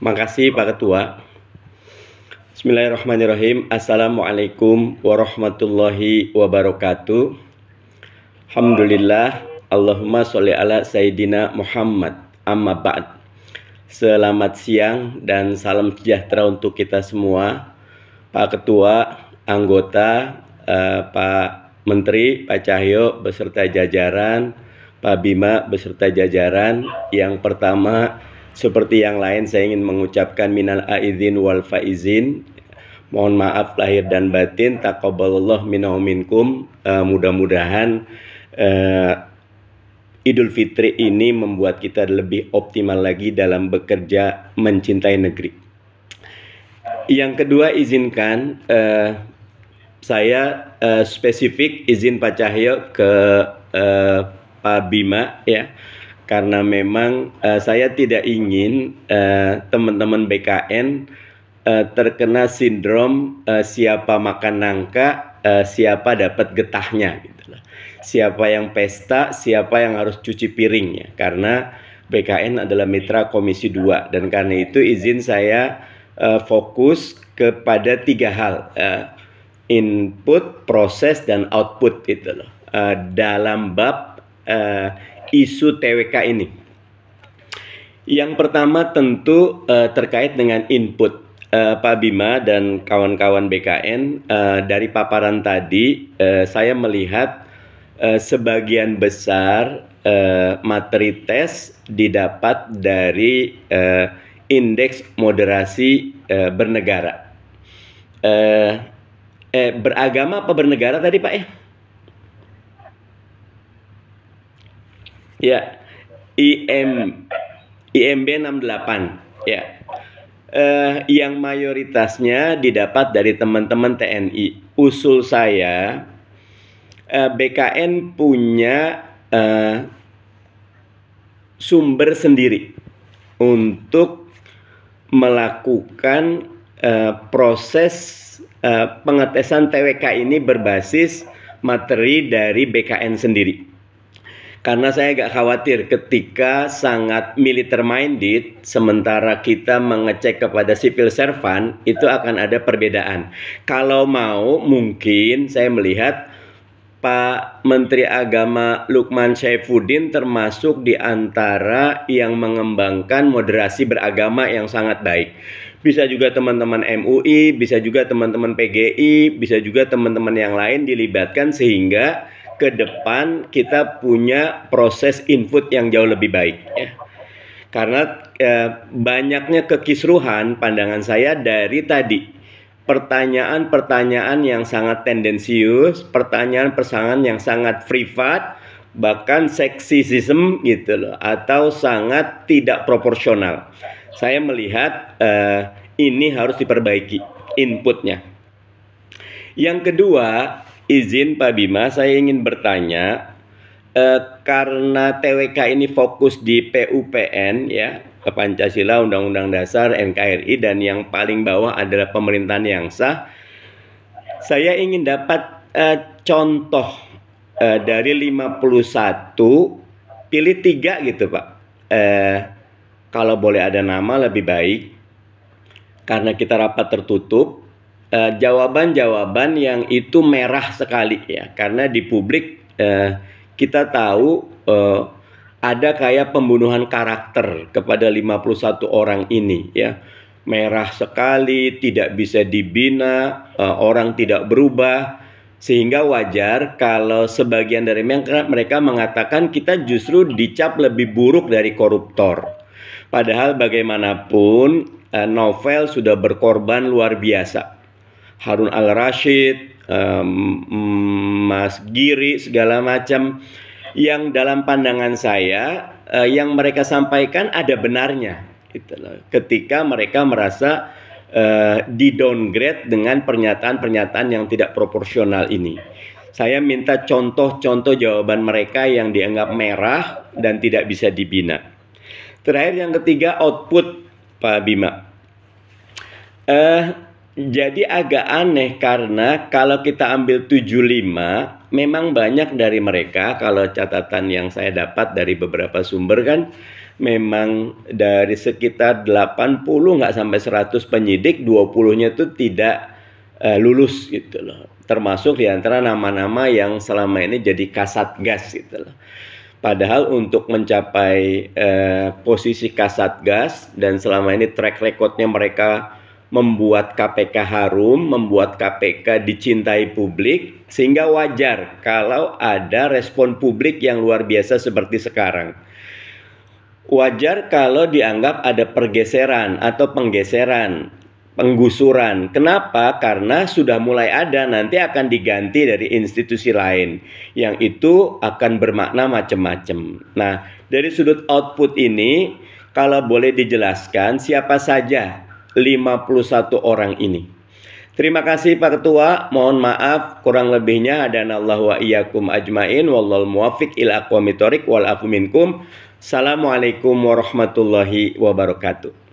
Makasih Pak Ketua. Bismillahirrahmanirrahim. Assalamualaikum warahmatullahi wabarakatuh. Alhamdulillah. Allahumma sholli ala Sayyidina Muhammad. Amma ba'd. Selamat siang dan salam sejahtera untuk kita semua. Pak Ketua, anggota, eh, Pak Menteri, Pak Cahyo, beserta jajaran, Pak Bima beserta jajaran. Yang pertama, seperti yang lain saya ingin mengucapkan minal aizin wal faizin. Mohon maaf lahir dan batin. Taqabbalallah minna minkum. Uh, mudah-mudahan uh, Idul Fitri ini membuat kita lebih optimal lagi dalam bekerja mencintai negeri. Yang kedua izinkan uh, saya uh, spesifik izin Pak Cahyo ke uh, Pak Bima ya karena memang uh, saya tidak ingin teman eh, teman-teman BKN uh, eh, terkena sindrom uh, siapa makan nangka uh, siapa dapat getahnya gitu lah. Siapa yang pesta, siapa yang harus cuci piringnya karena BKN adalah mitra Komisi 2 dan karena itu izin saya uh, fokus kepada tiga hal uh, input, proses dan output itu loh. Uh, dalam bab uh, isu TWK ini. Yang pertama tentu uh, terkait dengan input uh, Pak Bima dan kawan-kawan BKN uh, eh, dari paparan tadi uh, saya melihat uh, sebagian besar uh, materi tes didapat dari uh, indeks moderasi uh, bernegara. Uh, eh beragama apa bernegara tadi Pak eh? Ya. IM IMB 68. Ya. Eh, yang mayoritasnya didapat dari teman-teman TNI. Usul saya eh, BKN punya eh, sumber sendiri untuk melakukan uh, proses uh, pengetesan TWK ini berbasis materi dari BKN sendiri karena saya agak khawatir ketika sangat militer minded sementara kita mengecek kepada civil servant itu akan ada perbedaan. Kalau mau mungkin saya melihat Pak Menteri Agama Lukman Syaifuddin termasuk di antara yang mengembangkan moderasi beragama yang sangat baik. Bisa juga teman-teman MUI, bisa juga teman-teman PGI, bisa juga teman-teman yang lain dilibatkan sehingga ke depan kita punya proses input yang jauh lebih baik ya. Karena eh, banyaknya kekisruhan pandangan saya dari tadi pertanyaan-pertanyaan yang sangat tendensius, pertanyaan pertanyaan yang sangat privat, bahkan seksisisme gitu loh, atau sangat tidak proporsional. Saya melihat eh, ini harus diperbaiki inputnya. Yang kedua, Izin Pak Bima, saya ingin bertanya eh, karena TWK ini fokus di PUPN ya, ke Pancasila, Undang-Undang Dasar, NKRI dan yang paling bawah adalah pemerintahan yang sah. Saya ingin dapat eh, contoh eh, dari 51 pilih tiga gitu, Pak. Eh, kalau boleh ada nama lebih baik. Karena kita rapat tertutup, Eh, jawaban-jawaban uh, yang itu merah sekali ya karena di publik uh, kita tahu uh, ada kayak pembunuhan karakter kepada 51 orang ini ya merah sekali tidak bisa dibina uh, orang tidak berubah sehingga wajar kalau sebagian dari mereka, mereka mengatakan kita justru dicap lebih buruk dari koruptor. Padahal bagaimanapun novel sudah berkorban luar biasa Harun Al Rashid, um, Mas Giri segala macam yang dalam pandangan saya uh, yang mereka sampaikan ada benarnya gitu Ketika mereka merasa uh, di downgrade dengan pernyataan-pernyataan yang tidak proporsional ini. Saya minta contoh-contoh jawaban mereka yang dianggap merah dan tidak bisa dibina. Terakhir yang ketiga output Pak Bima. Uh, jadi agak aneh karena kalau kita ambil 75 memang banyak dari mereka kalau catatan yang saya dapat dari beberapa sumber kan memang dari sekitar 80 nggak sampai 100 penyidik 20-nya itu tidak uh, lulus gitu loh. Termasuk di antara nama-nama yang selama ini jadi kasat gas gitu loh. Padahal untuk mencapai uh, posisi gas dan selama ini track recordnya mereka membuat KPK harum, membuat KPK dicintai publik, sehingga wajar kalau ada respon publik yang luar biasa seperti sekarang. Wajar kalau dianggap ada pergeseran atau penggeseran, penggusuran. Kenapa? Karena sudah mulai ada, nanti akan diganti dari institusi lain, yang itu akan bermakna macam-macam. Nah, dari sudut output ini, kalau boleh dijelaskan, siapa saja 51 orang ini. Terima kasih Pak Ketua. Mohon maaf kurang lebihnya hadana Allah wa iyyakum ajmain wallahul muwaffiq ila aqwamit thoriq wal afu minkum. Assalamualaikum warahmatullahi wabarakatuh.